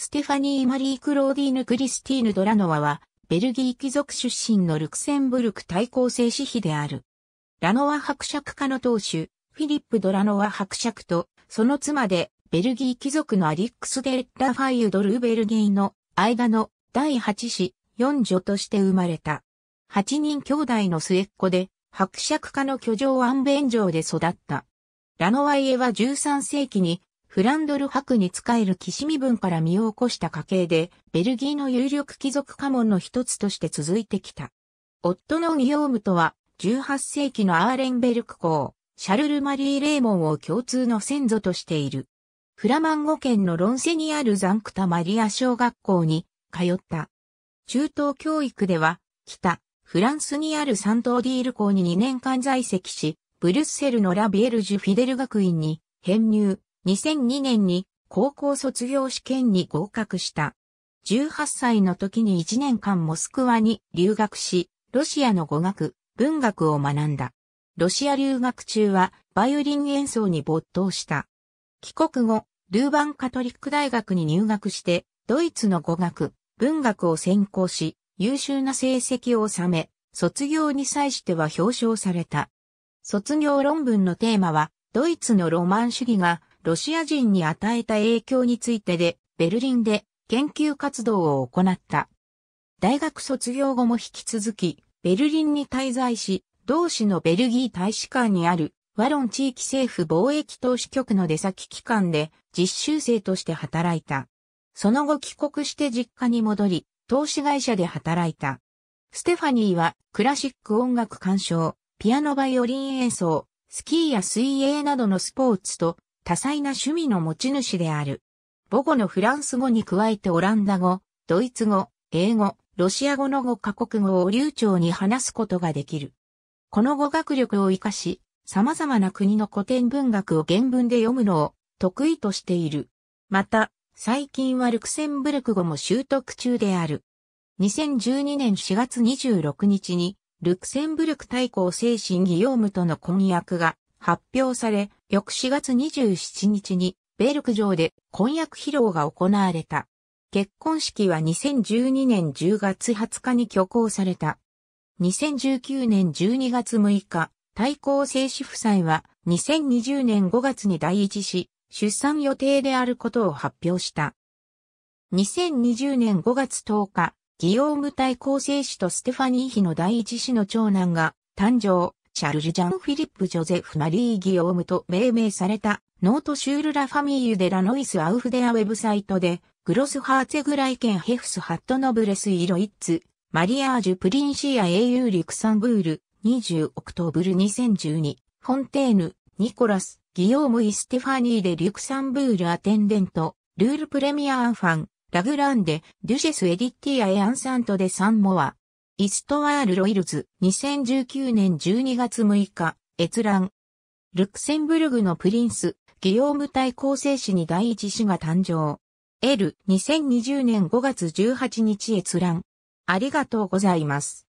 ステファニー・マリー・クローディーヌ・クリスティーヌ・ドラノワは、ベルギー貴族出身のルクセンブルク対抗性治妃である。ラノワ伯爵家の当主、フィリップ・ドラノワ伯爵と、その妻で、ベルギー貴族のアリックス・デ・ラファイユ・ド・ルーベルゲイの間の第8子、四女として生まれた。8人兄弟の末っ子で、伯爵家の居城安弁城で育った。ラノワイエは13世紀にフランドル博に仕える騎士身分から身を起こした家系で、ベルギーの有力貴族家紋の一つとして続いてきた。夫のギヨームとは、18世紀のアーレンベルク公、シャルル・マリー・レーモンを共通の先祖としている。フラマンゴ県のロンセにあるザンクタ・マリア小学校に通った。中等教育では、北、フランスにあるサントーディール校に2年間在籍し、ブルッセルのラビエルジュ・フィデル学院に編入、2002年に高校卒業試験に合格した。18歳の時に1年間モスクワに留学し、ロシアの語学、文学を学んだ。ロシア留学中はバイオリン演奏に没頭した。帰国後、ルーバンカトリック大学に入学して、ドイツの語学、文学を専攻し、優秀な成績を収め、卒業に際しては表彰された。卒業論文のテーマは、ドイツのロマン主義がロシア人に与えた影響についてで、ベルリンで研究活動を行った。大学卒業後も引き続き、ベルリンに滞在し、同市のベルギー大使館にあるワロン地域政府貿易投資局の出先機関で実習生として働いた。その後帰国して実家に戻り、投資会社で働いた。ステファニーはクラシック音楽鑑賞、ピアノバイオリン演奏、スキーや水泳などのスポーツと多彩な趣味の持ち主である。母語のフランス語に加えてオランダ語、ドイツ語、英語、ロシア語の5カ国語を流暢に話すことができる。この語学力を活かし、様々な国の古典文学を原文で読むのを得意としている。また、最近はルクセンブルク語も習得中である。2012年4月26日に、ルクセンブルク大公精神義業務との婚約が発表され、翌4月27日にベルク城で婚約披露が行われた。結婚式は2012年10月20日に挙行された。2019年12月6日、対抗正史夫妻は2020年5月に第一子、出産予定であることを発表した。2020年5月10日、ギオーム対抗正史とステファニー妃の第一子の長男が誕生。チャルジ・ジャン・フィリップ・ジョゼフ・マリー・ギオームと命名された、ノート・シュール・ラ・ファミーユ・デ・ラ・ノイス・アウフデアウェブサイトで、グロス・ハーツェグライケン・ヘフス・ハット・ノブレス・イロイッツ、マリアージュ・プリンシア・英雄・リクサンブール、20オクトーブル2012、フォンテーヌ、ニコラス、ギオーム・イステファニー・デ・リクサンブール・アテンデント、ルール・プレミア・アンファン、ラグランデ、デュシェス・エディッティア・エ・アンサント・デ・サンモア、イストワール・ロイルズ、2019年12月6日、閲覧。ルクセンブルグのプリンス、ギヨーム対抗生死に第一子が誕生。L、2020年5月18日閲覧。ありがとうございます。